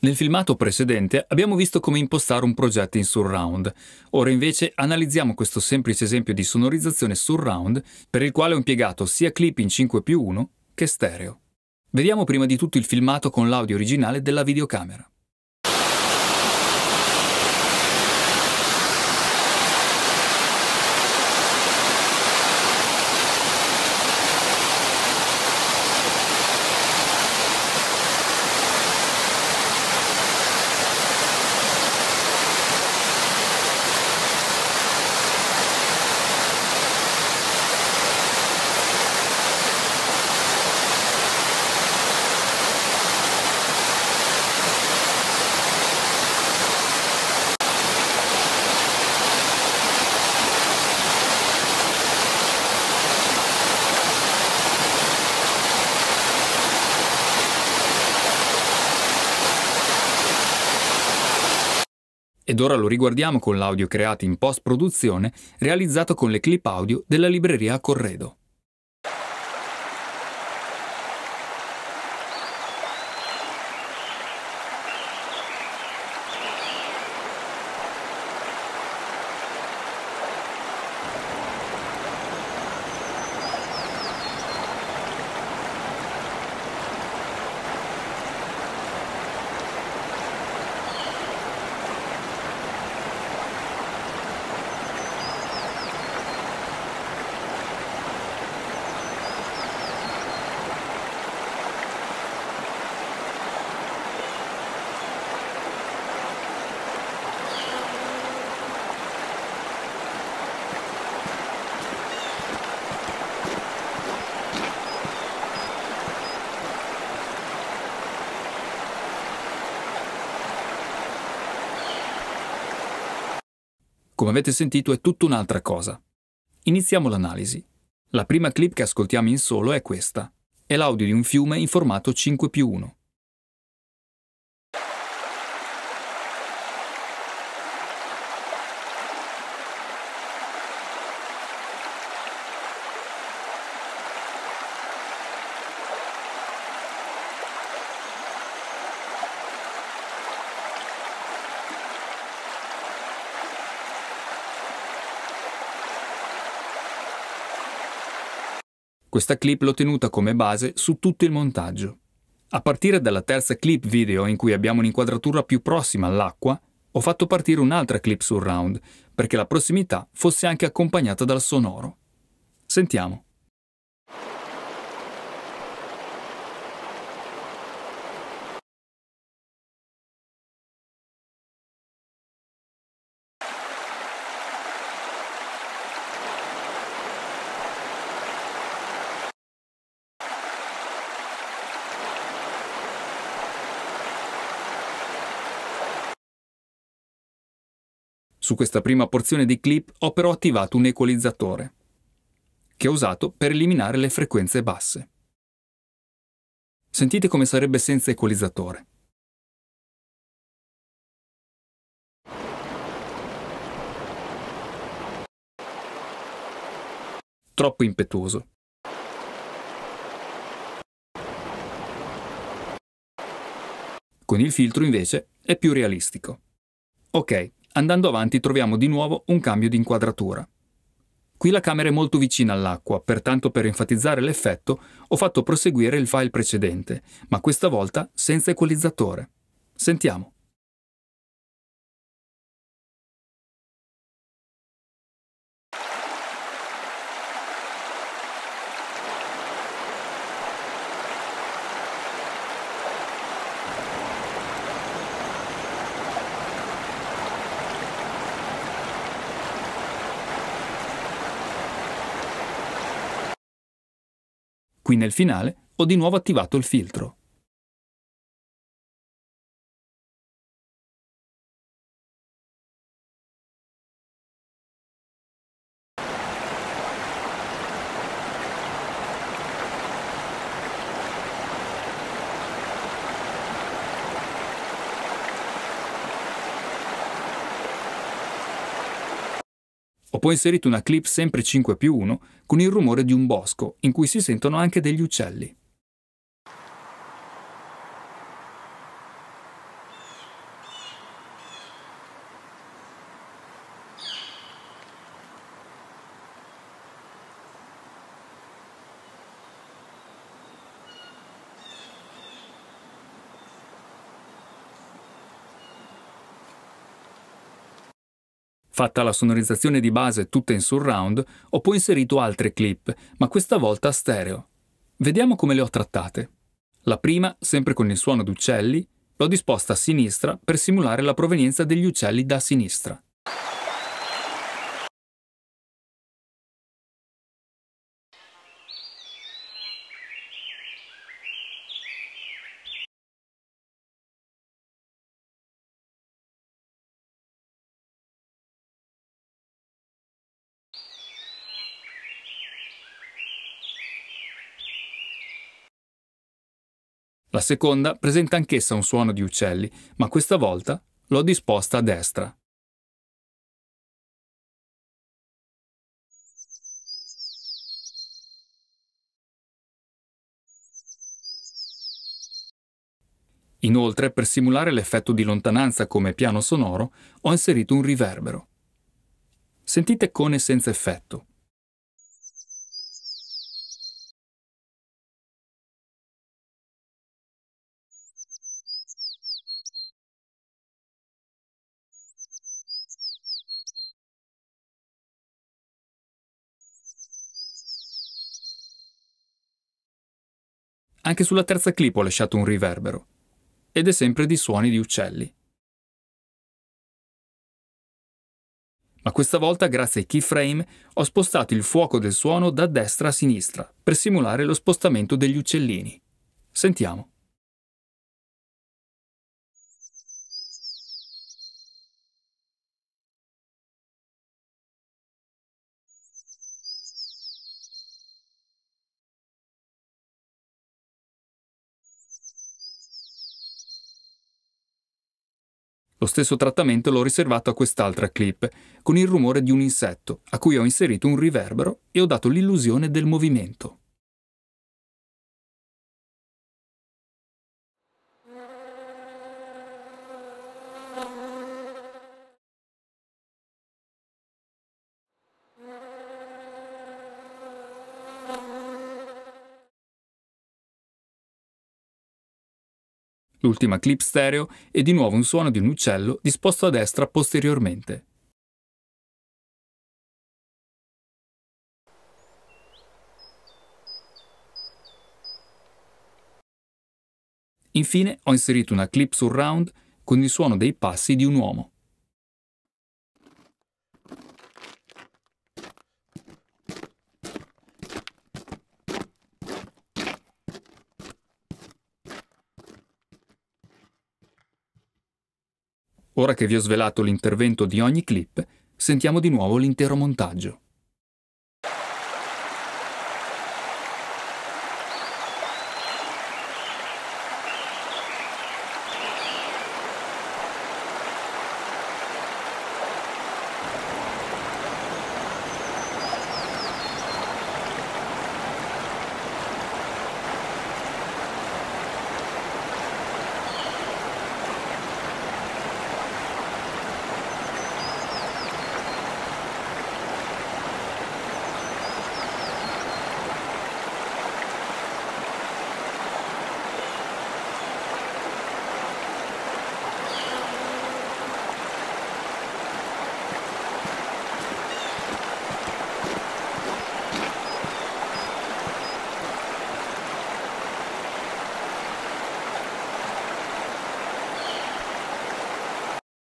Nel filmato precedente abbiamo visto come impostare un progetto in surround, ora invece analizziamo questo semplice esempio di sonorizzazione surround per il quale ho impiegato sia clip in 5 più 1 che stereo. Vediamo prima di tutto il filmato con l'audio originale della videocamera. Ed ora lo riguardiamo con l'audio creato in post-produzione realizzato con le clip audio della libreria a Corredo. come avete sentito, è tutta un'altra cosa. Iniziamo l'analisi. La prima clip che ascoltiamo in solo è questa. È l'audio di un fiume in formato 5 più 1. Questa clip l'ho tenuta come base su tutto il montaggio. A partire dalla terza clip video in cui abbiamo un'inquadratura più prossima all'acqua, ho fatto partire un'altra clip surround perché la prossimità fosse anche accompagnata dal sonoro. Sentiamo. Su questa prima porzione di clip ho però attivato un equalizzatore, che ho usato per eliminare le frequenze basse. Sentite come sarebbe senza equalizzatore. Troppo impetuoso. Con il filtro invece è più realistico. Ok, Andando avanti troviamo di nuovo un cambio di inquadratura. Qui la camera è molto vicina all'acqua, pertanto per enfatizzare l'effetto ho fatto proseguire il file precedente, ma questa volta senza equalizzatore. Sentiamo. Qui nel finale ho di nuovo attivato il filtro. Ho poi inserito una clip sempre 5 più 1 con il rumore di un bosco in cui si sentono anche degli uccelli. fatta la sonorizzazione di base tutta in surround, ho poi inserito altre clip, ma questa volta a stereo. Vediamo come le ho trattate. La prima, sempre con il suono d'uccelli, l'ho disposta a sinistra per simulare la provenienza degli uccelli da sinistra. La seconda presenta anch'essa un suono di uccelli, ma questa volta l'ho disposta a destra. Inoltre, per simulare l'effetto di lontananza come piano sonoro, ho inserito un riverbero. Sentite cone senza effetto. Anche sulla terza clip ho lasciato un riverbero. Ed è sempre di suoni di uccelli. Ma questa volta, grazie ai keyframe, ho spostato il fuoco del suono da destra a sinistra per simulare lo spostamento degli uccellini. Sentiamo. Lo stesso trattamento l'ho riservato a quest'altra clip, con il rumore di un insetto, a cui ho inserito un riverbero e ho dato l'illusione del movimento. l'ultima clip stereo è di nuovo un suono di un uccello disposto a destra posteriormente. Infine ho inserito una clip surround con il suono dei passi di un uomo. Ora che vi ho svelato l'intervento di ogni clip, sentiamo di nuovo l'intero montaggio.